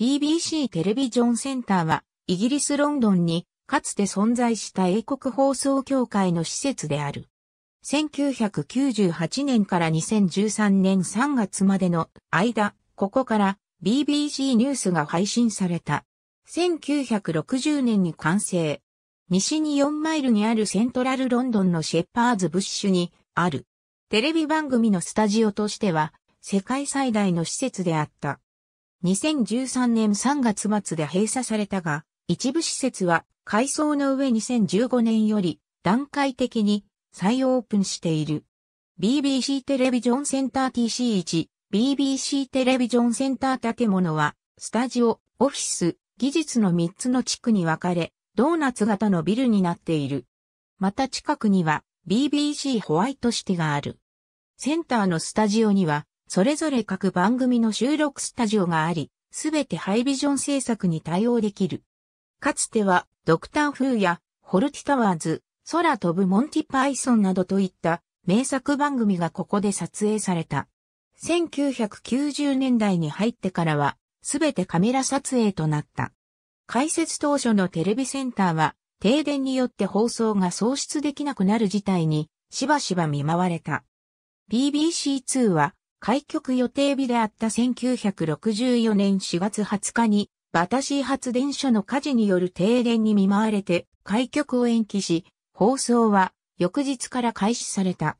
BBC テレビジョンセンターは、イギリスロンドンに、かつて存在した英国放送協会の施設である。1998年から2013年3月までの間、ここから BBC ニュースが配信された。1960年に完成。西に4マイルにあるセントラルロンドンのシェッパーズブッシュにある。テレビ番組のスタジオとしては世界最大の施設であった。2013年3月末で閉鎖されたが、一部施設は改装の上2015年より段階的に再オープンしている。BBC テレビジョンセンター TC1、BBC テレビジョンセンター建物は、スタジオ、オフィス、技術の3つの地区に分かれ、ドーナツ型のビルになっている。また近くには BBC ホワイトシティがある。センターのスタジオにはそれぞれ各番組の収録スタジオがあり、すべてハイビジョン制作に対応できる。かつては、ドクター・フーや、ホルティ・タワーズ、空飛ぶモンティ・パイソンなどといった名作番組がここで撮影された。1990年代に入ってからは、すべてカメラ撮影となった。開設当初のテレビセンターは、停電によって放送が喪失できなくなる事態に、しばしば見舞われた。BBC2 は、開局予定日であった1964年4月20日に、バタシー発電所の火事による停電に見舞われて、開局を延期し、放送は翌日から開始された。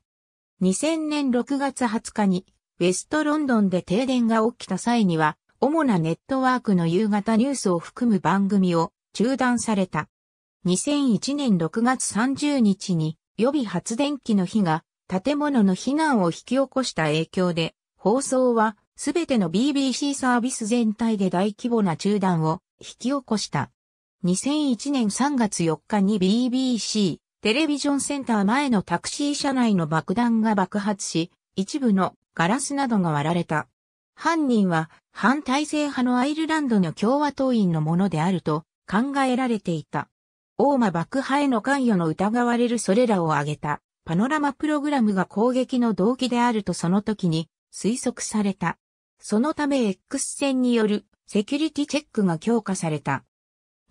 2000年6月20日に、ウェストロンドンで停電が起きた際には、主なネットワークの夕方ニュースを含む番組を中断された。2001年6月30日に予備発電機の日が建物の避難を引き起こした影響で、放送はすべての BBC サービス全体で大規模な中断を引き起こした。2001年3月4日に BBC テレビジョンセンター前のタクシー車内の爆弾が爆発し、一部のガラスなどが割られた。犯人は反体制派のアイルランドの共和党員のものであると考えられていた。大間爆破への関与の疑われるそれらを挙げた。パノラマプログラムが攻撃の動機であるとその時に推測された。そのため X 線によるセキュリティチェックが強化された。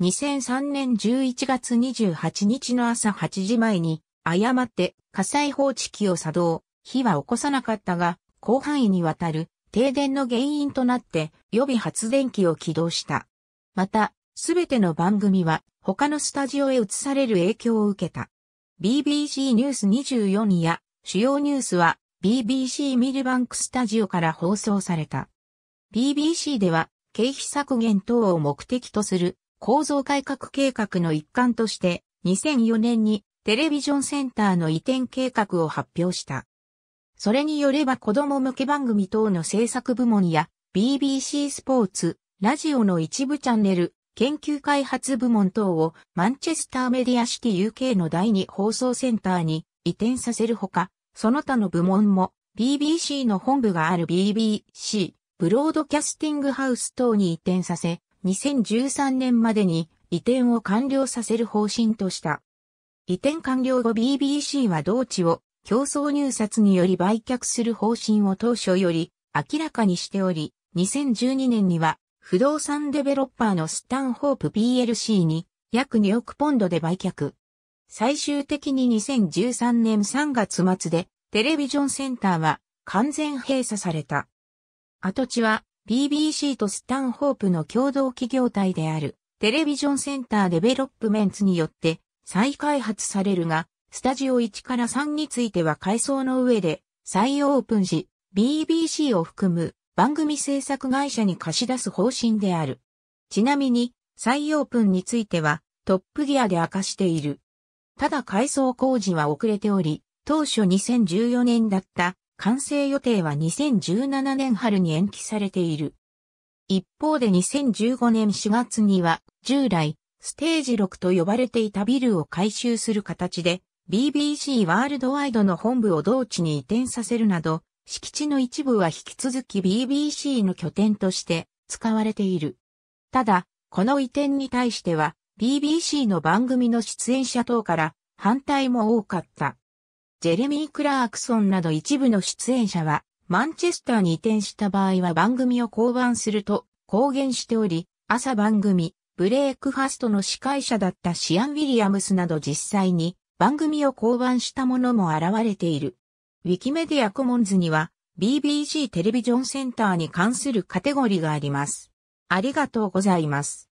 2003年11月28日の朝8時前に誤って火災報知器を作動、火は起こさなかったが、広範囲にわたる停電の原因となって予備発電機を起動した。また、すべての番組は他のスタジオへ移される影響を受けた。BBC ニュース24や主要ニュースは BBC ミルバンクスタジオから放送された。BBC では経費削減等を目的とする構造改革計画の一環として2004年にテレビジョンセンターの移転計画を発表した。それによれば子供向け番組等の制作部門や BBC スポーツ、ラジオの一部チャンネル、研究開発部門等をマンチェスターメディアシティ UK の第二放送センターに移転させるほか、その他の部門も BBC の本部がある BBC ブロードキャスティングハウス等に移転させ、2013年までに移転を完了させる方針とした。移転完了後 BBC は同地を競争入札により売却する方針を当初より明らかにしており、2012年には不動産デベロッパーのスタンホープ PLC に約2億ポンドで売却。最終的に2013年3月末でテレビジョンセンターは完全閉鎖された。跡地は BBC とスタンホープの共同企業体であるテレビジョンセンターデベロップメンツによって再開発されるが、スタジオ1から3については改装の上で再オープンし、BBC を含む番組制作会社に貸し出す方針である。ちなみに、再オープンについては、トップギアで明かしている。ただ改装工事は遅れており、当初2014年だった完成予定は2017年春に延期されている。一方で2015年4月には、従来、ステージ6と呼ばれていたビルを改修する形で、BBC ワールドワイドの本部を同地に移転させるなど、敷地の一部は引き続き BBC の拠点として使われている。ただ、この移転に対しては BBC の番組の出演者等から反対も多かった。ジェレミー・クラークソンなど一部の出演者はマンチェスターに移転した場合は番組を降板すると公言しており、朝番組、ブレイクファストの司会者だったシアン・ウィリアムスなど実際に番組を降板したものも現れている。ウィキメディアコモンズには BBC テレビジョンセンターに関するカテゴリーがあります。ありがとうございます。